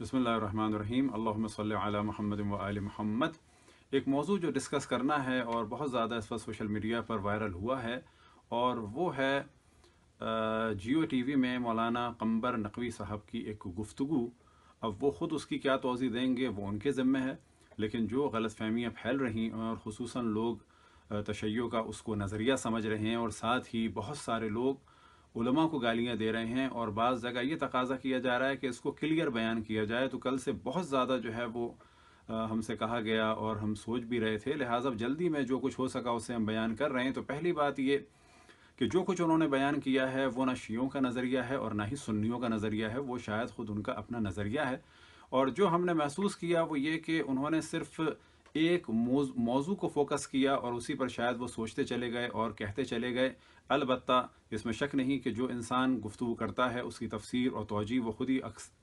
بسم اللہ الرحمن الرحیم اللہم صلی علی محمد و آل محمد ایک موضوع جو ڈسکس کرنا ہے اور بہت زیادہ اس وقت سوشل میڈیا پر وائرل ہوا ہے اور وہ ہے جیو ٹی وی میں مولانا قمبر نقوی صاحب کی ایک گفتگو اب وہ خود اس کی کیا توضیع دیں گے وہ ان کے ذمہ ہے لیکن جو غلط فہمیاں پھیل رہی ہیں اور خصوصاً لوگ تشیعوں کا اس کو نظریہ سمجھ رہے ہیں اور ساتھ ہی بہت سارے لوگ علماء کو گالیاں دے رہے ہیں اور بعض جگہ یہ تقاضہ کیا جا رہا ہے کہ اس کو کلیئر بیان کیا جائے تو کل سے بہت زیادہ جو ہے وہ ہم سے کہا گیا اور ہم سوچ بھی رہے تھے لہٰذا جلدی میں جو کچھ ہو سکا اسے ہم بیان کر رہے ہیں تو پہلی بات یہ کہ جو کچھ انہوں نے بیان کیا ہے وہ نہ شیعوں کا نظریہ ہے اور نہ ہی سنیوں کا نظریہ ہے وہ شاید خود ان کا اپنا نظریہ ہے اور جو ہم نے محسوس کیا وہ یہ کہ انہوں نے صرف ایک موضوع کو فوکس کیا اور اسی پر شاید وہ سوچتے چلے گئے اور کہتے چلے گئے البتہ اس میں شک نہیں کہ جو انسان گفتگو کرتا ہے اس کی تفسیر اور توجہ وہ خود ہی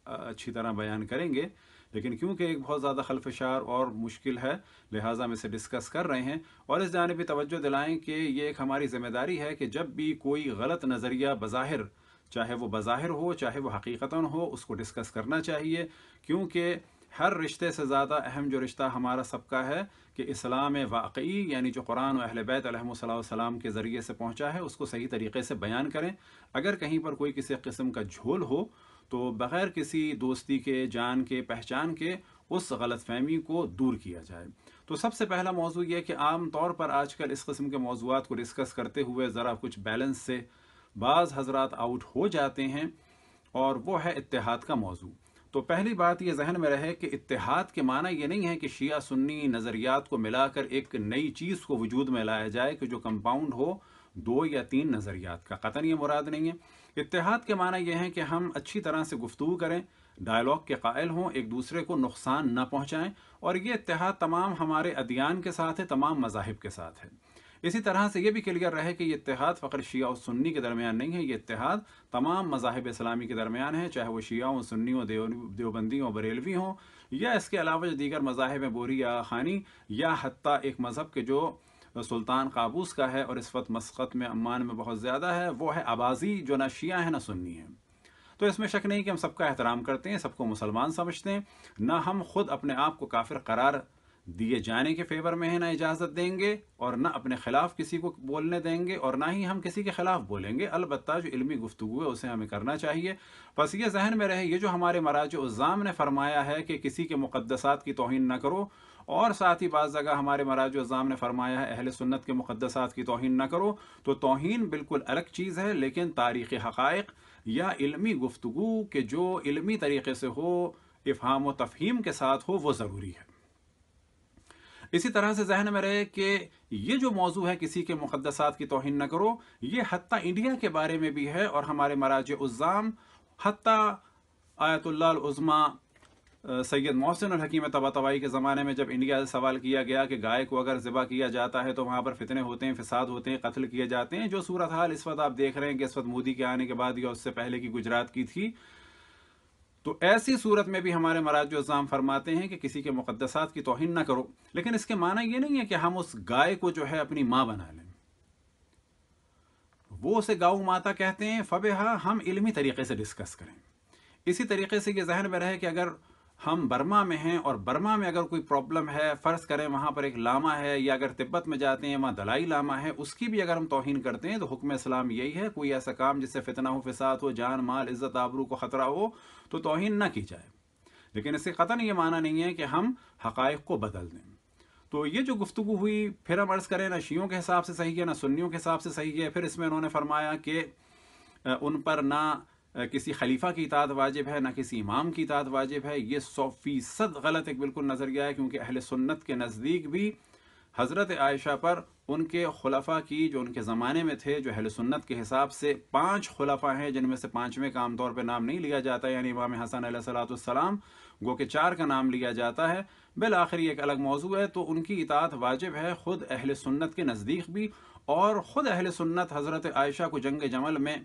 اچھی طرح بیان کریں گے لیکن کیونکہ ایک بہت زیادہ حلفشار اور مشکل ہے لہٰذا میں اسے ڈسکس کر رہے ہیں اور اس بھی توجہ دلائیں کہ یہ ایک ہماری ذمہ داری ہے کہ جب بھی کوئی غلط نظریہ بظاہر چاہے وہ بظاہر ہو چاہے وہ حقیقتاً ہو اس کو ڈسکس کرنا چاہیے کیونکہ ہر رشتے سے زیادہ اہم جو رشتہ ہمارا سب کا ہے کہ اسلام واقعی یعنی جو قرآن و اہل بیت علیہ صلی السلام کے ذریعے سے پہنچا ہے اس کو صحیح طریقے سے بیان کریں اگر کہیں پر کوئی کسی قسم کا جھول ہو تو بغیر کسی دوستی کے جان کے پہچان کے اس غلط فہمی کو دور کیا جائے تو سب سے پہلا موضوع یہ کہ عام طور پر آج کل اس قسم کے موضوعات کو ڈسکس کرتے ہوئے ذرا کچھ بیلنس سے بعض حضرات آؤٹ ہو جاتے ہیں اور وہ ہے اتحاد کا موضوع تو پہلی بات یہ ذہن میں رہے کہ اتحاد کے معنی یہ نہیں ہے کہ شیعہ سنی نظریات کو ملا کر ایک نئی چیز کو وجود میں لایا جائے کہ جو کمپاؤنڈ ہو دو یا تین نظریات کا قطن یہ مراد نہیں ہے اتحاد کے معنی یہ ہیں کہ ہم اچھی طرح سے گفتگو کریں ڈائلاگ کے قائل ہوں ایک دوسرے کو نقصان نہ پہنچائیں اور یہ اتحاد تمام ہمارے ادیان کے ساتھ ہے تمام مذاہب کے ساتھ ہے اسی طرح سے یہ بھی کلیئر رہے کہ یہ اتحاد فقر شیعہ و سنی کے درمیان نہیں ہے یہ اتحاد تمام مذاہب اسلامی کے درمیان ہے چاہے وہ شیعہ و سنی ہوں دیوبندی ہوں بریلوی ہوں یا اس کے علاوہ جو دیگر مذاہب بوری یا خانی یا حتیٰ ایک مذہب کے جو سلطان قابوس کا ہے اور اس وقت مسقط میں امان میں بہت زیادہ ہے وہ ہے آبازی جو نہ شیعہ ہیں نہ سنی ہے تو اس میں شک نہیں کہ ہم سب کا احترام کرتے ہیں سب کو مسلمان سمجھتے ہیں نہ ہم خود اپنے آپ کو کافر قرار دیے جانے کے فیور میں ہے نہ اجازت دیں گے اور نہ اپنے خلاف کسی کو بولنے دیں گے اور نہ ہی ہم کسی کے خلاف بولیں گے البتہ جو علمی گفتگو ہے اسے ہمیں کرنا چاہیے بس یہ ذہن میں رہے یہ جو ہمارے مراج الزام نے فرمایا ہے کہ کسی کے مقدسات کی توہین نہ کرو اور ساتھ ہی بعض جگہ ہمارے مراج الزام نے فرمایا ہے اہل سنت کے مقدسات کی توہین نہ کرو تو توہین بالکل الگ چیز ہے لیکن تاریخ حقائق یا علمی گفتگو کہ جو علمی طریقے سے ہو افہام و تفہیم کے ساتھ ہو وہ ضروری ہے اسی طرح سے ذہن میں رہے کہ یہ جو موضوع ہے کسی کے مقدسات کی توہین نہ کرو یہ حتیٰ انڈیا کے بارے میں بھی ہے اور ہمارے مراج الزام حتی آیت اللہ العظمہ سید محسن الحکیم طبائی کے زمانے میں جب انڈیا سے سوال کیا گیا کہ گائے کو اگر ذبح کیا جاتا ہے تو وہاں پر فتنے ہوتے ہیں فساد ہوتے ہیں قتل کیے جاتے ہیں جو صورتحال اس وقت آپ دیکھ رہے ہیں کہ اس وقت مودی کے آنے کے بعد یا اس سے پہلے کی گجرات کی تھی تو ایسی صورت میں بھی ہمارے مراج الزام فرماتے ہیں کہ کسی کے مقدسات کی توہین نہ کرو لیکن اس کے معنی یہ نہیں ہے کہ ہم اس گائے کو جو ہے اپنی ماں بنا لیں وہ اسے گاؤ ماتا کہتے ہیں فبہا ہم علمی طریقے سے ڈسکس کریں اسی طریقے سے یہ ذہن میں رہے کہ اگر ہم برما میں ہیں اور برما میں اگر کوئی پرابلم ہے فرض کریں وہاں پر ایک لامہ ہے یا اگر تبت میں جاتے ہیں وہاں دلائی لامہ ہے اس کی بھی اگر ہم توہین کرتے ہیں تو حکم اسلام یہی ہے کوئی ایسا کام جس سے فتنہ ہو فساد ہو جان مال عزت آبرو کو خطرہ ہو تو توہین نہ کی جائے لیکن اس سے قطن یہ معنی نہیں ہے کہ ہم حقائق کو بدل دیں تو یہ جو گفتگو ہوئی پھر ہم عرض کریں نہ شیعوں کے حساب سے صحیح ہے نہ سنیوں کے حساب سے صحیح ہے پھر اس میں انہوں نے فرمایا کہ ان پر نہ کسی خلیفہ کی اطاعت واجب ہے نہ کسی امام کی اطاعت واجب ہے یہ سو فیصد غلط ایک بالکل نظر گیا ہے کیونکہ اہل سنت کے نزدیک بھی حضرت عائشہ پر ان کے خلفہ کی جو ان کے زمانے میں تھے جو اہل سنت کے حساب سے پانچ خلفہ ہیں جن میں سے پانچویں کا عام طور پہ نام نہیں لیا جاتا ہے یعنی امام حسن علیہ صلاۃ السلام گو کے چار کا نام لیا جاتا ہے بالآخر یہ ایک الگ موضوع ہے تو ان کی اطاعت واجب ہے خود اہل سنت کے نزدیک بھی اور خود اہل سنت حضرت عائشہ کو جنگ جمل میں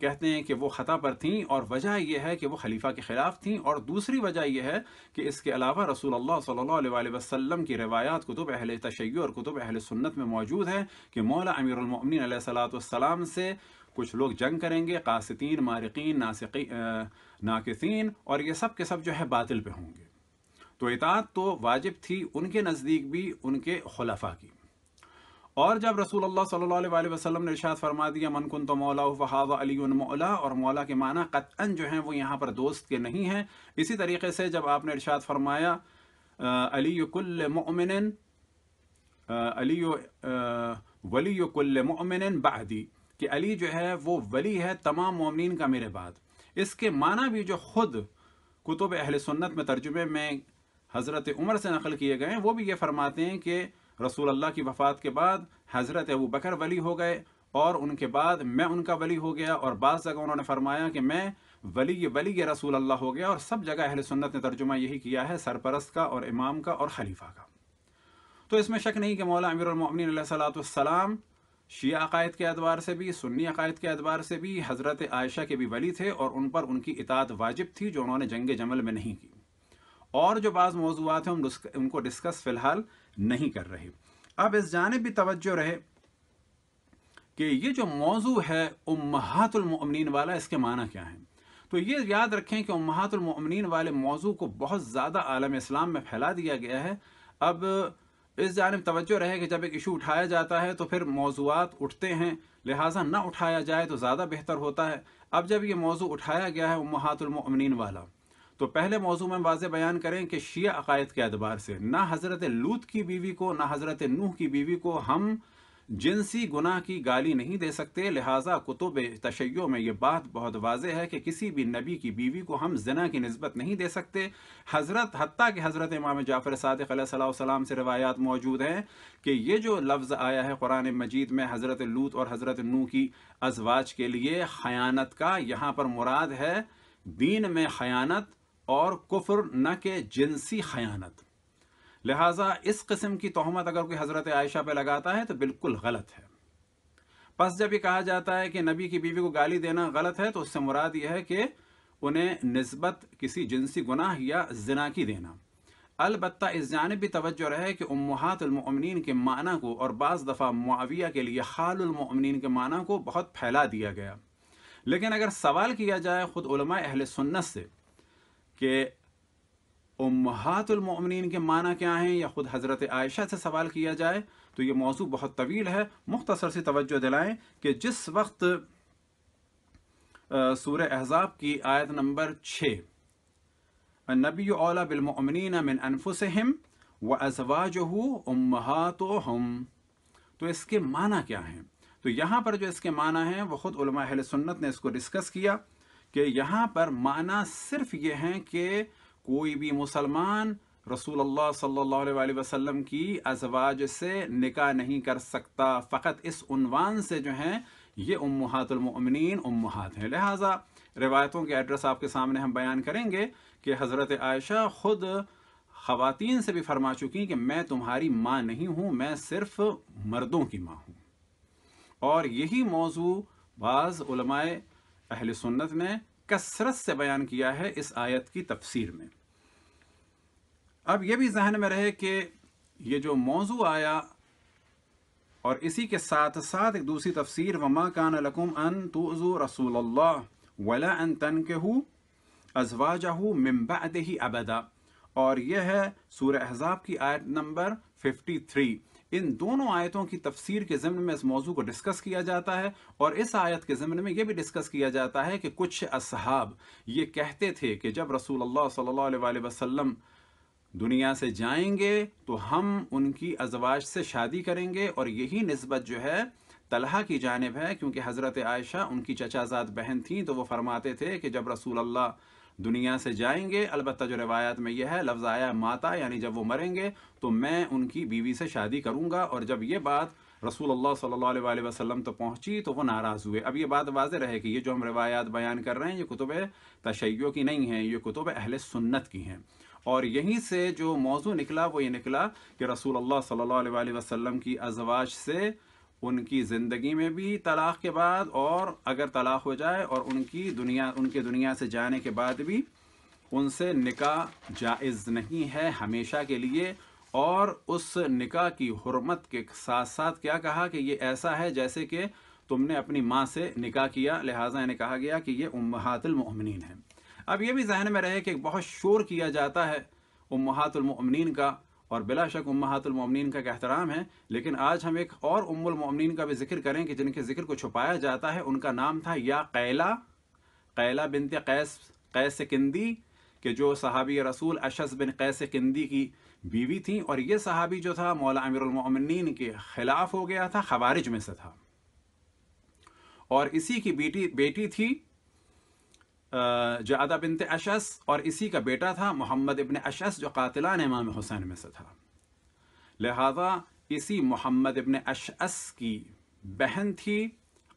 کہتے ہیں کہ وہ خطا پر تھیں اور وجہ یہ ہے کہ وہ خلیفہ کے خلاف تھیں اور دوسری وجہ یہ ہے کہ اس کے علاوہ رسول اللہ صلی اللہ علیہ وآلہ وسلم کی روایات کتب اہل تشیع اور کتب اہل سنت میں موجود ہے کہ مولا امیر المؤمنین علیہ صلاۃ والسلام سے کچھ لوگ جنگ کریں گے قاسطین مارقین ناسقی اور یہ سب کے سب جو ہے باطل پہ ہوں گے تو اطاعت تو واجب تھی ان کے نزدیک بھی ان کے خلفاء کی اور جب رسول اللہ صلی اللہ علیہ وسلم نے ارشاد فرما دیا من کن تو مولا الا علی مولا اور مولا کے معنی قطعا جو ہیں وہ یہاں پر دوست کے نہیں ہیں اسی طریقے سے جب آپ نے ارشاد فرمایا علی کل مؤمن علی ولی کل مؤمن بعدی کہ علی جو ہے وہ ولی ہے تمام مومنین کا میرے بعد اس کے معنی بھی جو خود کتب اہل سنت میں ترجمے میں حضرت عمر سے نقل کیے گئے ہیں وہ بھی یہ فرماتے ہیں کہ رسول اللہ کی وفات کے بعد حضرت ابو بکر ولی ہو گئے اور ان کے بعد میں ان کا ولی ہو گیا اور بعض جگہ انہوں نے فرمایا کہ میں ولی ولی یہ رسول اللہ ہو گیا اور سب جگہ اہل سنت نے ترجمہ یہی کیا ہے سرپرست کا اور امام کا اور خلیفہ کا تو اس میں شک نہیں کہ مولا امیر المؤمنین علیہ صلاۃ السلام شیعہ عقائد کے ادوار سے بھی سنی عقائد کے ادوار سے بھی حضرت عائشہ کے بھی ولی تھے اور ان پر ان کی اطاعت واجب تھی جو انہوں نے جنگ جمل میں نہیں کی اور جو بعض موضوعات ہیں ان کو ڈسکس فی الحال نہیں کر رہے اب اس جانب بھی توجہ رہے کہ یہ جو موضوع ہے امہات المؤمنین والا اس کے معنی کیا ہے تو یہ یاد رکھیں کہ امہات المؤمنین والے موضوع کو بہت زیادہ عالم اسلام میں پھیلا دیا گیا ہے اب اس جانب توجہ رہے کہ جب ایک ایشو اٹھایا جاتا ہے تو پھر موضوعات اٹھتے ہیں لہٰذا نہ اٹھایا جائے تو زیادہ بہتر ہوتا ہے اب جب یہ موضوع اٹھایا گیا ہے امہات المؤمنین والا تو پہلے موضوع میں واضح بیان کریں کہ شیعہ عقائد کے اعتبار سے نہ حضرت لوت کی بیوی کو نہ حضرت نوح کی بیوی کو ہم جنسی گناہ کی گالی نہیں دے سکتے لہٰذا کتب تشیعوں میں یہ بات بہت واضح ہے کہ کسی بھی نبی کی بیوی کو ہم زنا کی نسبت نہیں دے سکتے حضرت حتیٰ کہ حضرت امام جعفر صادق علیہ السلام سے روایات موجود ہیں کہ یہ جو لفظ آیا ہے قرآن مجید میں حضرت لوت اور حضرت نو کی ازواج کے لیے خیانت کا یہاں پر مراد ہے دین میں خیانت اور کفر نہ کہ جنسی خیانت لہٰذا اس قسم کی تہمت اگر کوئی حضرت عائشہ پہ لگاتا ہے تو بالکل غلط ہے پس جب یہ کہا جاتا ہے کہ نبی کی بیوی کو گالی دینا غلط ہے تو اس سے مراد یہ ہے کہ انہیں نسبت کسی جنسی گناہ یا زنا کی دینا البتہ اس جانب بھی توجہ رہے کہ امہات المؤمنین کے معنی کو اور بعض دفعہ معاویہ کے لیے خال المؤمنین کے معنی کو بہت پھیلا دیا گیا لیکن اگر سوال کیا جائے خود علماء اہل سنت سے کہ امہات المؤمنین کے معنی کیا ہیں یا خود حضرت عائشہ سے سوال کیا جائے تو یہ موضوع بہت طویل ہے مختصر سی توجہ دلائیں کہ جس وقت سورہ احزاب کی آیت نمبر چھ نبی اولا بالمؤمنین من انفسہم جو ہو و تو اس کے معنی کیا ہیں تو یہاں پر جو اس کے معنی ہیں وہ خود علماء اہل سنت نے اس کو ڈسکس کیا کہ یہاں پر معنی صرف یہ ہیں کہ کوئی بھی مسلمان رسول اللہ صلی اللہ علیہ وسلم کی ازواج سے نکاح نہیں کر سکتا فقط اس عنوان سے جو ہیں یہ امہات المؤمنین امہات ہیں لہٰذا روایتوں کے ایڈریس آپ کے سامنے ہم بیان کریں گے کہ حضرت عائشہ خود خواتین سے بھی فرما چکی کہ میں تمہاری ماں نہیں ہوں میں صرف مردوں کی ماں ہوں اور یہی موضوع بعض علمائے اہل سنت نے کثرت سے بیان کیا ہے اس آیت کی تفسیر میں اب یہ بھی ذہن میں رہے کہ یہ جو موضوع آیا اور اسی کے ساتھ ساتھ ایک دوسری تفسیر وما کان لکم ان تو رسول اللہ ولا ان تن ازواجہ من بعدہ ابدا اور یہ ہے سورہ احزاب کی آیت نمبر 53 ان دونوں آیتوں کی تفسیر کے ضمن میں اس موضوع کو ڈسکس کیا جاتا ہے اور اس آیت کے ضمن میں یہ بھی ڈسکس کیا جاتا ہے کہ کچھ اصحاب یہ کہتے تھے کہ جب رسول اللہ صلی اللہ علیہ وسلم دنیا سے جائیں گے تو ہم ان کی ازواج سے شادی کریں گے اور یہی نسبت جو ہے طلحہ کی جانب ہے کیونکہ حضرت عائشہ ان کی چچا زاد بہن تھیں تو وہ فرماتے تھے کہ جب رسول اللہ دنیا سے جائیں گے البتہ جو روایت میں یہ ہے لفظ آیا ماتا یعنی جب وہ مریں گے تو میں ان کی بیوی سے شادی کروں گا اور جب یہ بات رسول اللہ صلی اللہ علیہ وآلہ وسلم تو پہنچی تو وہ ناراض ہوئے اب یہ بات واضح رہے کہ یہ جو ہم روایات بیان کر رہے ہیں یہ کتب تشیو کی نہیں ہیں یہ کتب اہل سنت کی ہیں اور یہیں سے جو موضوع نکلا وہ یہ نکلا کہ رسول اللہ صلی اللہ علیہ وآلہ وسلم کی ازواج سے ان کی زندگی میں بھی طلاق کے بعد اور اگر طلاق ہو جائے اور ان کی دنیا ان کے دنیا سے جانے کے بعد بھی ان سے نکاح جائز نہیں ہے ہمیشہ کے لیے اور اس نکاح کی حرمت کے ساتھ ساتھ کیا کہا کہ یہ ایسا ہے جیسے کہ تم نے اپنی ماں سے نکاح کیا لہٰذا انہیں کہا گیا کہ یہ امہات المؤمنین ہے اب یہ بھی ذہن میں رہے کہ بہت شور کیا جاتا ہے امہات المؤمنین کا اور بلا شک امہات المومنین کا احترام ہے لیکن آج ہم ایک اور ام المومنین کا بھی ذکر کریں کہ جن کے ذکر کو چھپایا جاتا ہے ان کا نام تھا یا قیلہ قیلہ بنت قیس قیس کندی کہ جو صحابی رسول اشس بن قیس کندی کی بیوی تھیں اور یہ صحابی جو تھا مولا امیر المومنین کے خلاف ہو گیا تھا خوارج میں سے تھا اور اسی کی بیٹی بیٹی تھی جعدہ بنت اشس اور اسی کا بیٹا تھا محمد ابن اشس جو قاتلان امام حسین میں سے تھا لہذا اسی محمد ابن اشس کی بہن تھی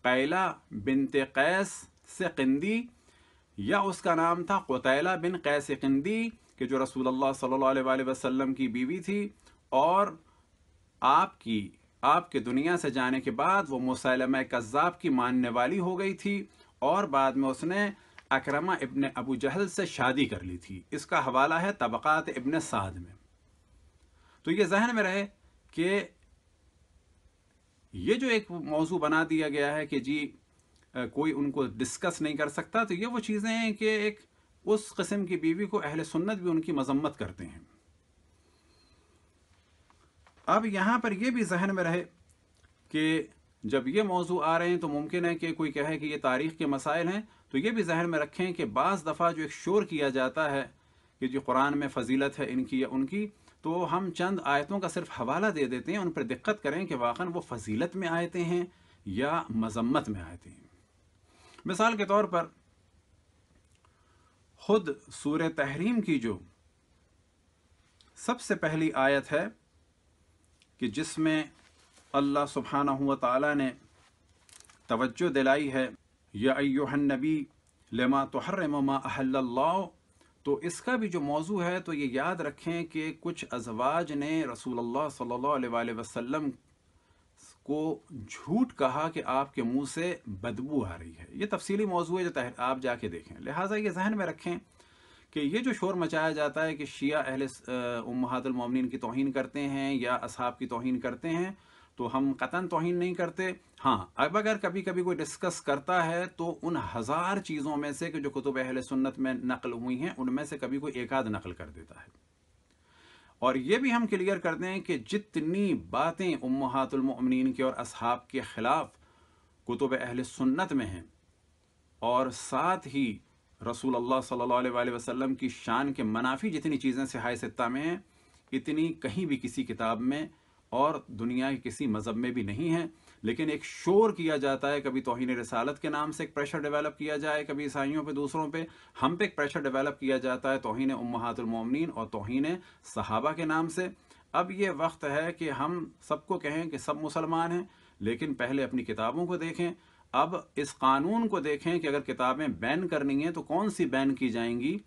بنت قیس سے سقندی یا اس کا نام تھا قتیلہ بن قیس قندی کہ جو رسول اللہ صلی اللہ علیہ وسلم کی بیوی تھی اور آپ کی آپ کے دنیا سے جانے کے بعد وہ مسلمہ کذاب کی ماننے والی ہو گئی تھی اور بعد میں اس نے اکرما ابن ابو جہل سے شادی کر لی تھی اس کا حوالہ ہے طبقات ابن سعد میں تو یہ ذہن میں رہے کہ یہ جو ایک موضوع بنا دیا گیا ہے کہ جی کوئی ان کو ڈسکس نہیں کر سکتا تو یہ وہ چیزیں ہیں کہ ایک اس قسم کی بیوی کو اہل سنت بھی ان کی مذمت کرتے ہیں اب یہاں پر یہ بھی ذہن میں رہے کہ جب یہ موضوع آ رہے ہیں تو ممکن ہے کہ کوئی کہ یہ تاریخ کے مسائل ہیں تو یہ بھی ذہن میں رکھیں کہ بعض دفعہ جو ایک شور کیا جاتا ہے کہ جو قرآن میں فضیلت ہے ان کی یا ان کی تو ہم چند آیتوں کا صرف حوالہ دے دیتے ہیں ان پر دقت کریں کہ واقعا وہ فضیلت میں آئے ہیں یا مذمت میں آئے ہیں مثال کے طور پر خود سور تحریم کی جو سب سے پہلی آیت ہے کہ جس میں اللہ سبحانہ تعالیٰ نے توجہ دلائی ہے یا النبی لما تحرم ما احل اللہ تو اس کا بھی جو موضوع ہے تو یہ یاد رکھیں کہ کچھ ازواج نے رسول اللہ صلی اللہ علیہ وآلہ وسلم کو جھوٹ کہا کہ آپ کے منہ سے بدبو آ رہی ہے یہ تفصیلی موضوع ہے جو آپ جا کے دیکھیں لہٰذا یہ ذہن میں رکھیں کہ یہ جو شور مچایا جاتا ہے کہ شیعہ اہل امہات المومنین کی توہین کرتے ہیں یا اصحاب کی توہین کرتے ہیں تو ہم قطن توہین نہیں کرتے ہاں اب اگر کبھی کبھی کوئی ڈسکس کرتا ہے تو ان ہزار چیزوں میں سے کہ جو کتب اہل سنت میں نقل ہوئی ہیں ان میں سے کبھی کوئی ایک آدھ نقل کر دیتا ہے اور یہ بھی ہم کلیئر کر دیں کہ جتنی باتیں امہات المؤمنین کے اور اصحاب کے خلاف کتب اہل سنت میں ہیں اور ساتھ ہی رسول اللہ صلی اللہ علیہ وسلم کی شان کے منافی جتنی چیزیں سہائے ستہ میں ہیں اتنی کہیں بھی کسی کتاب میں اور دنیا کے کسی مذہب میں بھی نہیں ہے لیکن ایک شور کیا جاتا ہے کبھی توہین رسالت کے نام سے ایک پریشر ڈیولپ کیا جائے کبھی عیسائیوں پہ دوسروں پہ ہم پہ ایک پریشر ڈیولپ کیا جاتا ہے توہین امہات المومنین اور توہین صحابہ کے نام سے اب یہ وقت ہے کہ ہم سب کو کہیں کہ سب مسلمان ہیں لیکن پہلے اپنی کتابوں کو دیکھیں اب اس قانون کو دیکھیں کہ اگر کتابیں بین کرنی ہیں تو کون سی بین کی جائیں گی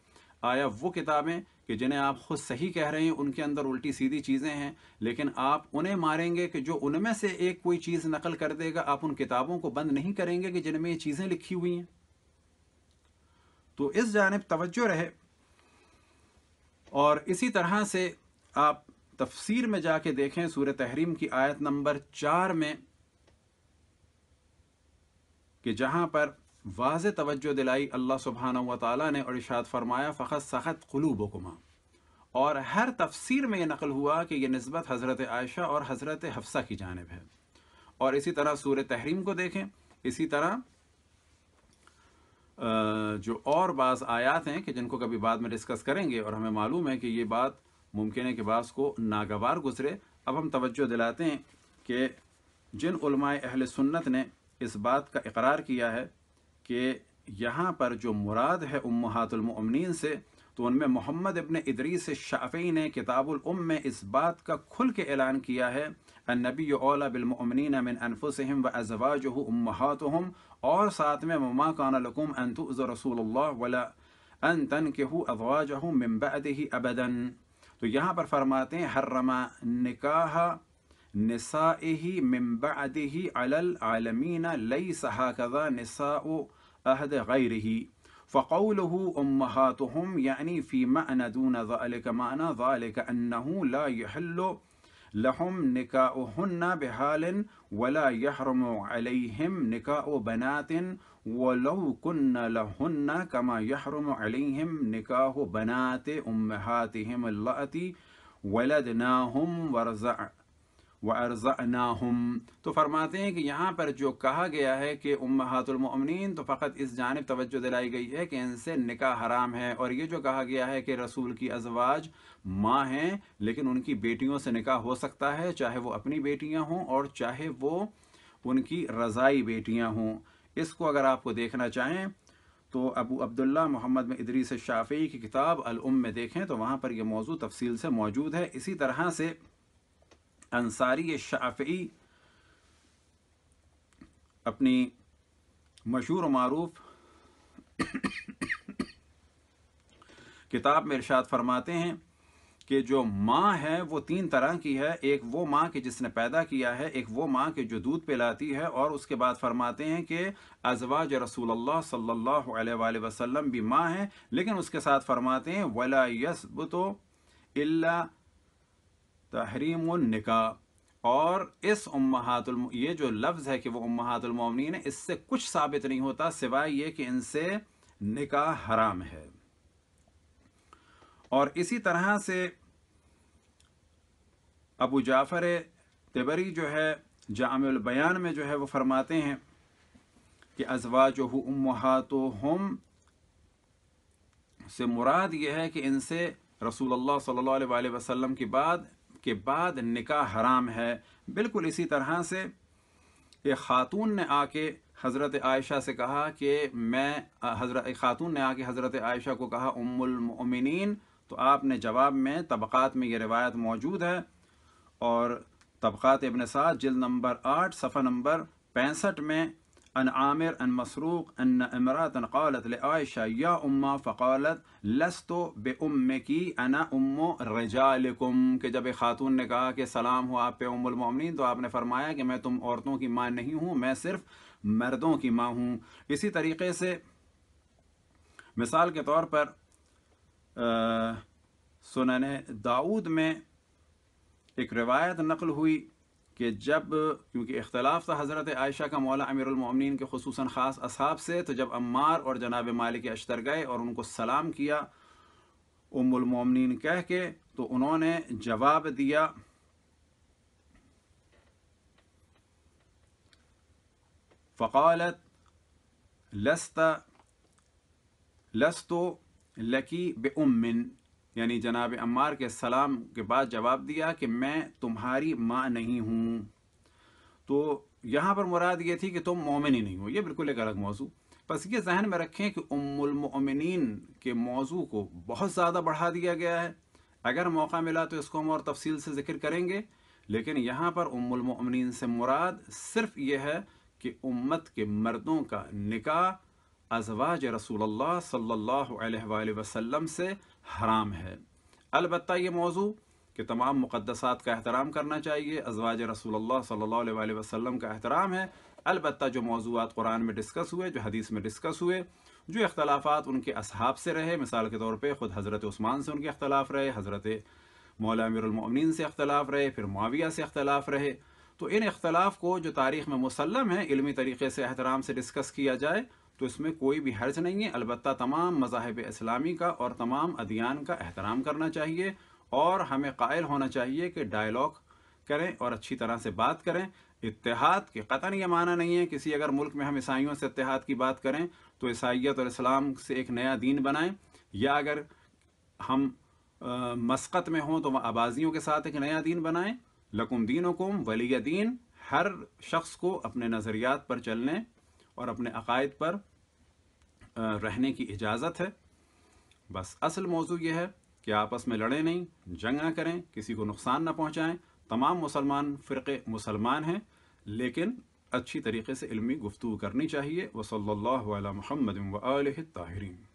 آیا وہ کتابیں کہ جنہیں آپ خود صحیح کہہ رہے ہیں ان کے اندر الٹی سیدھی چیزیں ہیں لیکن آپ انہیں ماریں گے کہ جو ان میں سے ایک کوئی چیز نقل کر دے گا آپ ان کتابوں کو بند نہیں کریں گے کہ جن میں یہ چیزیں لکھی ہوئی ہیں تو اس جانب توجہ رہے اور اسی طرح سے آپ تفسیر میں جا کے دیکھیں سورہ تحریم کی آیت نمبر چار میں کہ جہاں پر واضح توجہ دلائی اللہ سبحانہ و تعالیٰ نے اور ارشاد فرمایا فخص سخت قلوب اور ہر تفسیر میں یہ نقل ہوا کہ یہ نسبت حضرت عائشہ اور حضرت حفصہ کی جانب ہے اور اسی طرح سور تحریم کو دیکھیں اسی طرح جو اور بعض آیات ہیں کہ جن کو کبھی بعد میں ڈسکس کریں گے اور ہمیں معلوم ہے کہ یہ بات ممکن ہے کہ بعض کو ناگوار گزرے اب ہم توجہ دلاتے ہیں کہ جن علماء اہل سنت نے اس بات کا اقرار کیا ہے کہ یہاں پر جو مراد ہے امہات المؤمنین سے تو ان میں محمد ابن ادریس شافعی نے کتاب الام میں اس بات کا کھل کے اعلان کیا ہے النبی اولا بالمؤمنین من انفسهم و ازوا امہاتهم اور ساتھ میں تؤذ رسول اللہ ولا ان تنکہو ازواجہ من بعده ابدا تو یہاں پر فرماتے ہیں حرما نکاح نسائه من بعده على العالمين ليس هكذا نساء أحد غيره فقوله أمهاتهم يعني في معنى دون ذلك معنى ذلك أنه لا يحل لهم نكاؤهن بحال ولا يحرم عليهم نكاء بنات ولو كن لهن كما يحرم عليهم نكاه بنات أمهاتهم اللاتي ولدناهم ورزعناهم وَأَرْزَعْنَاهُمْ تو فرماتے ہیں کہ یہاں پر جو کہا گیا ہے کہ امہات المؤمنین تو فقط اس جانب توجہ دلائی گئی ہے کہ ان سے نکاح حرام ہے اور یہ جو کہا گیا ہے کہ رسول کی ازواج ماں ہیں لیکن ان کی بیٹیوں سے نکاح ہو سکتا ہے چاہے وہ اپنی بیٹیاں ہوں اور چاہے وہ ان کی رضائی بیٹیاں ہوں اس کو اگر آپ کو دیکھنا چاہیں تو ابو عبداللہ محمد میں ادریس شافعی کی کتاب الام میں دیکھیں تو وہاں پر یہ موضوع تفصیل سے موجود ہے اسی طرح سے انصاری شافعی اپنی مشہور و معروف کتاب میں ارشاد فرماتے ہیں کہ جو ماں ہے وہ تین طرح کی ہے ایک وہ ماں کے جس نے پیدا کیا ہے ایک وہ ماں کے جو دودھ پلاتی ہے اور اس کے بعد فرماتے ہیں کہ ازواج رسول اللہ صلی اللہ علیہ وآلہ وسلم بھی ماں ہیں لیکن اس کے ساتھ فرماتے ہیں ولا یسب إِلَّا اللہ تحریم و نکاح اور اس امہات الم یہ جو لفظ ہے کہ وہ امہات المومنین ہے اس سے کچھ ثابت نہیں ہوتا سوائے یہ کہ ان سے نکاح حرام ہے اور اسی طرح سے ابو جعفر تبری جو ہے جامع البیان میں جو ہے وہ فرماتے ہیں کہ ازوا جو ہو و ہم سے مراد یہ ہے کہ ان سے رسول اللہ صلی اللہ علیہ وسلم کے بعد کے بعد نکاح حرام ہے بالکل اسی طرح سے ایک خاتون نے آ کے حضرت عائشہ سے کہا کہ میں حضرت خاتون نے آ کے حضرت عائشہ کو کہا ام المؤمنین تو آپ نے جواب میں طبقات میں یہ روایت موجود ہے اور طبقات ابن سعد جلد نمبر آٹھ صفحہ نمبر پینسٹھ میں ان عامر ان مسروق ان امراۃ قالت لعائشہ یا اما فقالت لستو بے ام کی انا ام رجالکم کہ جب ایک خاتون نے کہا کہ سلام ہو آپ پہ ام المومنین تو آپ نے فرمایا کہ میں تم عورتوں کی ماں نہیں ہوں میں صرف مردوں کی ماں ہوں اسی طریقے سے مثال کے طور پر سنن داؤد میں ایک روایت نقل ہوئی کہ جب کیونکہ اختلاف تھا حضرت عائشہ کا مولا امیر المومنین کے خصوصاً خاص اصحاب سے تو جب عمار اور جناب مالک اشتر گئے اور ان کو سلام کیا ام المومنین کہہ کے تو انہوں نے جواب دیا فقالت لست لستو لکی بے امن یعنی جناب عمار کے سلام کے بعد جواب دیا کہ میں تمہاری ماں نہیں ہوں تو یہاں پر مراد یہ تھی کہ تم مومن ہی نہیں ہو یہ بالکل ایک الگ موضوع بس یہ ذہن میں رکھیں کہ ام المؤمنین کے موضوع کو بہت زیادہ بڑھا دیا گیا ہے اگر موقع ملا تو اس کو ہم اور تفصیل سے ذکر کریں گے لیکن یہاں پر ام المؤمنین سے مراد صرف یہ ہے کہ امت کے مردوں کا نکاح ازواج رسول اللہ صلی اللہ علیہ وآلہ وسلم سے حرام ہے البتہ یہ موضوع کہ تمام مقدسات کا احترام کرنا چاہیے ازواج رسول اللہ صلی اللہ علیہ وسلم کا احترام ہے البتہ جو موضوعات قرآن میں ڈسکس ہوئے جو حدیث میں ڈسکس ہوئے جو اختلافات ان کے اصحاب سے رہے مثال کے طور پہ خود حضرت عثمان سے ان کے اختلاف رہے حضرت مولا امیر المؤمنین سے اختلاف رہے پھر معاویہ سے اختلاف رہے تو ان اختلاف کو جو تاریخ میں مسلم ہے علمی طریقے سے احترام سے ڈسکس کیا جائے تو اس میں کوئی بھی حرج نہیں ہے البتہ تمام مذاہب اسلامی کا اور تمام ادیان کا احترام کرنا چاہیے اور ہمیں قائل ہونا چاہیے کہ ڈائلاگ کریں اور اچھی طرح سے بات کریں اتحاد کے قطن یہ معنی نہیں ہے کسی اگر ملک میں ہم عیسائیوں سے اتحاد کی بات کریں تو عیسائیت اور اسلام سے ایک نیا دین بنائیں یا اگر ہم مسقط میں ہوں تو وہ آبازیوں کے ساتھ ایک نیا دین بنائیں لکم دین ولی دین ہر شخص کو اپنے نظریات پر چلنے اور اپنے عقائد پر رہنے کی اجازت ہے بس اصل موضوع یہ ہے کہ آپس میں لڑیں نہیں جنگ نہ کریں کسی کو نقصان نہ پہنچائیں تمام مسلمان فرق مسلمان ہیں لیکن اچھی طریقے سے علمی گفتگو کرنی چاہیے وصلی اللہ علیہ محمد و طاہرین